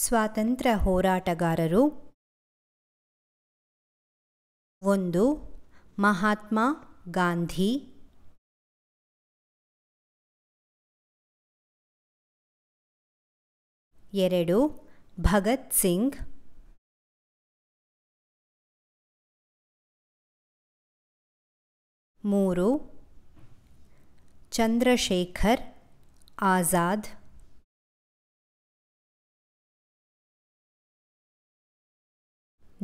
ಸ್ವಾತಂತ್ರ್ಯ ಹೋರಾಟಗಾರರು ಒಂದು ಮಹಾತ್ಮ ಗಾಂಧಿ ಎರಡು ಭಗತ್ ಸಿಂಗ್ ಮೂರು ಚಂದ್ರಶೇಖರ್ ಆಜಾದ್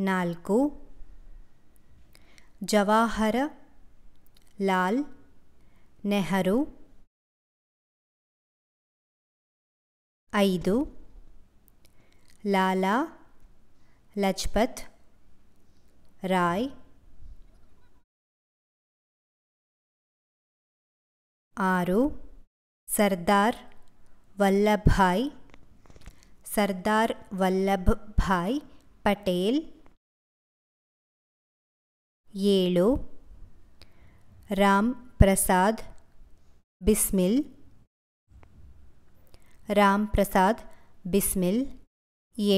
ನಾಲ್ಕು ಜವಾಹರ ಲಾಲ್ ನೆಹರು ಐದು ಲಾಲಾ ಲಜಪತ್ ರಾಯ್ ಆರು ಸರ್ದಾರ್ ವಲ್ಲಭಾಯ್ ಸರ್ದಾರ್ ವಲ್ಲಭಭಾಯ್ ಪಟೇಲ್ ಏಳು ರಾಮ್ ಪ್ರಸಾದ್ ಬಿಸ್ಮಿಲ್ ರಾಮ್ ಪ್ರಸಾದ್ ಬಿಸ್ಮಿಲ್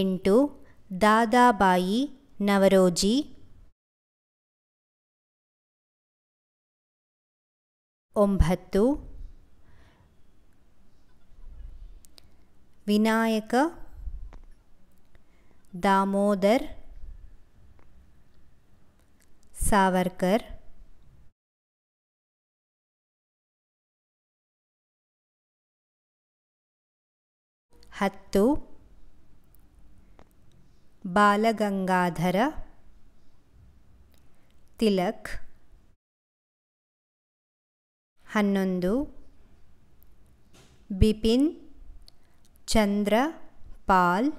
ಎಂಟು ದಾದಾಬಾಯಿ ನವರೋಜಿ ಒಂಬತ್ತು ವಿನಾಯಕ ದಾಮೋದರ್ ಸಾವರ್ಕರ್ ಹತ್ತು ಬಾಲಗಂಗಾಧರ ತಿಲಕ್ ಹನ್ನೊಂದು ಬಿಪಿನ್ ಚಂದ್ರ ಪಾಲ್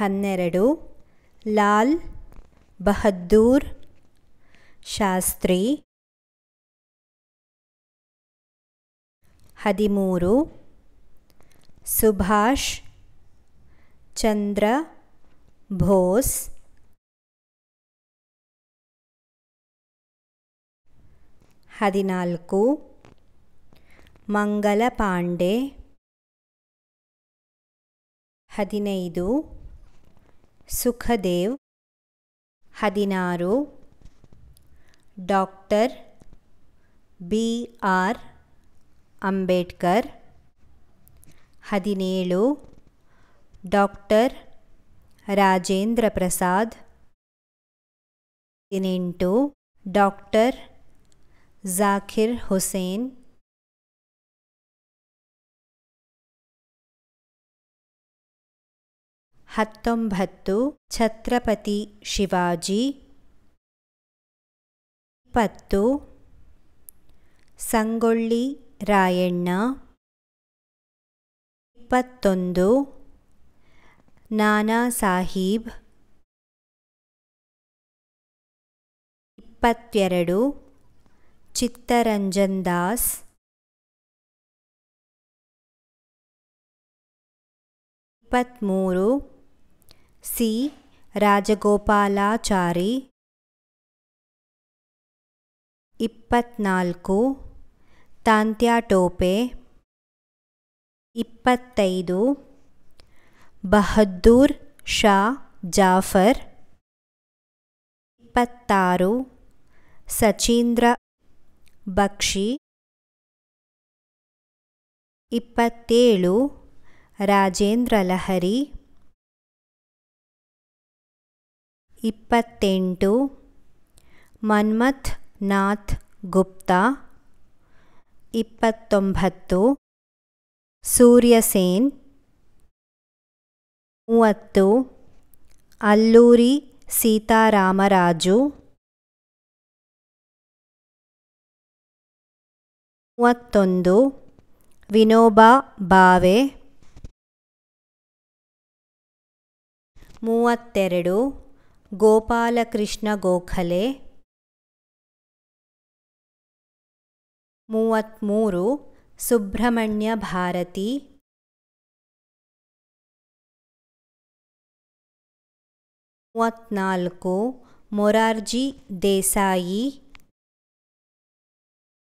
ಹನ್ನೆರಡು ಲಾಲ್ बहद्दूर शास्त्री हदिमूर सुभाष चंद्र भोस हदिनाकु मंगल पांडे हद सुखदेव हदार डॉक्टर बी आर् अबेडर हद डॉक्टर राजेंद्र प्रसाद हद डॉक्टर जाखिर हुसैन ಹತ್ತೊಂಬತ್ತು ಛತ್ರಪತಿ ಶಿವಾಜಿ ಇಪ್ಪತ್ತು ಸಂಗೊಳ್ಳಿ ರಾಯಣ್ಣ ಇಪ್ಪತ್ತೊಂದು ನಾನಾ ಸಾಹೀಬ್ ಇಪ್ಪತ್ತೆರಡು ಚಿತ್ತರಂಜನ್ ದಾಸ್ ಇಪ್ಪತ್ತ್ಮೂರು सी राजगोपालाचारी इपत्नाकु तांत्याटोपे इपत बहद्दूर शा जाफर इपत्तारु सचींद्र बक्षी इपत् राजेंद्र लहरी ಇಪ್ಪತ್ತೆಂಟು ಮನ್ಮಥ್ ನಾಥ್ ಗುಪ್ತಾ ಇಪ್ಪತ್ತೊಂಬತ್ತು ಸೂರ್ಯಸೇನ್ ಮೂವತ್ತು ಅಲ್ಲೂರಿ ಸೀತಾರಾಮರಾಜು ಮೂವತ್ತೊಂದು ವಿನೋಬಾ ಬಾವೆ ಮೂವತ್ತೆರಡು गोपालकृष्ण गोखले मूवत्मूर सुब्रमण्य भारती मूवत्कु मोरारजी देसाई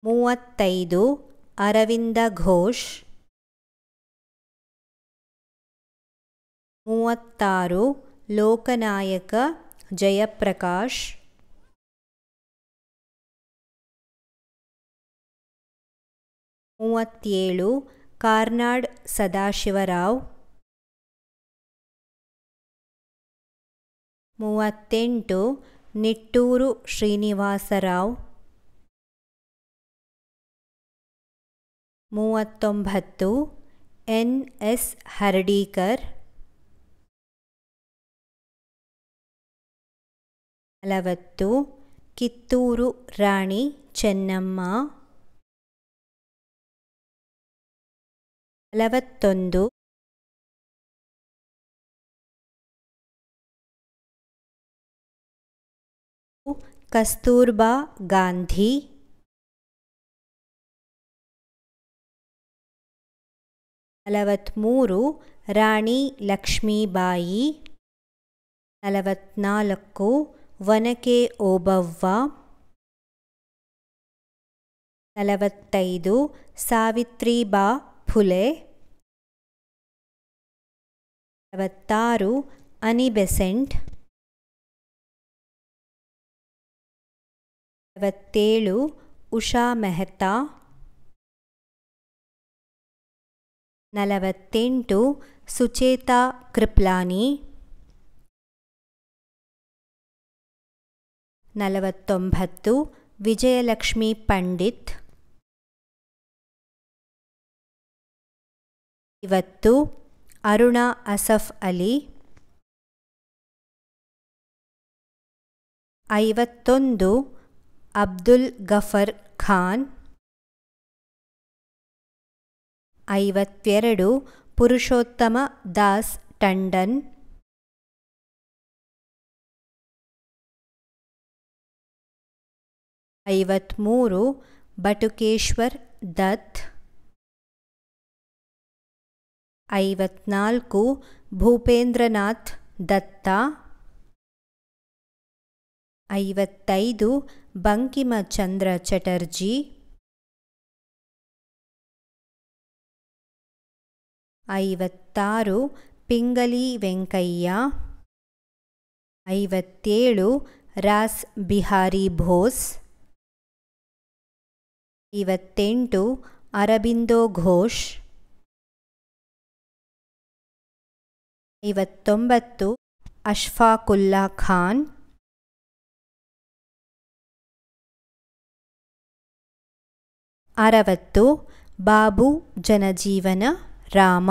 मूवत अरविंद घोष मूव लोकनायक ಜಯಪ್ರಕಾಶ್ ಮೂವತ್ತೇಳು ಕಾರ್ನಾಡ್ ಸದಾಶಿವರಾವ್ ಮೂವತ್ತೆಂಟು ನಿಟ್ಟೂರು ಶ್ರೀನಿವಾಸರಾವ್ ಮೂವತ್ತೊಂಬತ್ತು ಎನ್ ಎಸ್ ಹರ್ಡೀಕರ್ ನಲವತ್ತು ಕಿತ್ತೂರು ರಾಣಿ ಚೆನ್ನಮ್ಮ ನಲವತ್ತೊಂದು ಕಸ್ತೂರ್ಬಾ ಗಾಂಧಿ ನಲವತ್ತ್ಮೂರು ರಾಣಿ ಲಕ್ಷ್ಮೀಬಾಯಿ ನಲವತ್ತ್ನಾಲ್ಕು ವನಕೆ ಓಬವ್ವ ನಲವತ್ತೈದು ಸಾವಿತ್ರಿಬಾ ಫುಲೆ ನಲವತ್ತಾರು ಅನಿಬೆಸೆಂಟ್ ನಲವತ್ತೇಳು ಉಷಾ ಮೆಹ್ತಾ ನಲವತ್ತೆಂಟು ಸುಚೇತಾ ಕೃಪ್ಲಾನಿ ನಲವತ್ತೊಂಬತ್ತು ವಿಜಯಲಕ್ಷ್ಮಿ ಪಂಡಿತ್ ಇವತ್ತು ಅರುಣಾ ಅಸಫ್ ಅಲಿ ಐವತ್ತೊಂದು ಅಬ್ದುಲ್ ಗಫರ್ ಖಾನ್ ಐವತ್ತೆರಡು ಪುರುಷೋತ್ತಮ ದಾಸ್ ಟಂಡನ್ ಐವತ್ಮೂರು ಬಟುಕೇಶ್ವರ್ ದತ್ ಐವತ್ನಾಲ್ಕು ಭೂಪೇಂದ್ರನಾಥ್ ದತ್ತ ಐವತ್ತೈದು ಬಂಕಿಮಚಂದ್ರ ಚಟರ್ಜಿ ಐವತ್ತಾರು ಪಿಂಗಲಿ ವೆಂಕಯ್ಯ ಐವತ್ತೇಳು ರಾಸ್ ಬಿಹಾರಿ ಭೋಸ್ ಇವತ್ತೆಂಟು ಅರಬಿಂದೋ ಘೋಷ್ ಐವತ್ತೊಂಬತ್ತು ಅಶ್ಫಾಕುಲ್ಲಾ ಖಾನ್ ಅರವತ್ತು ಬಾಬು ಜನಜೀವನ ರಾಮ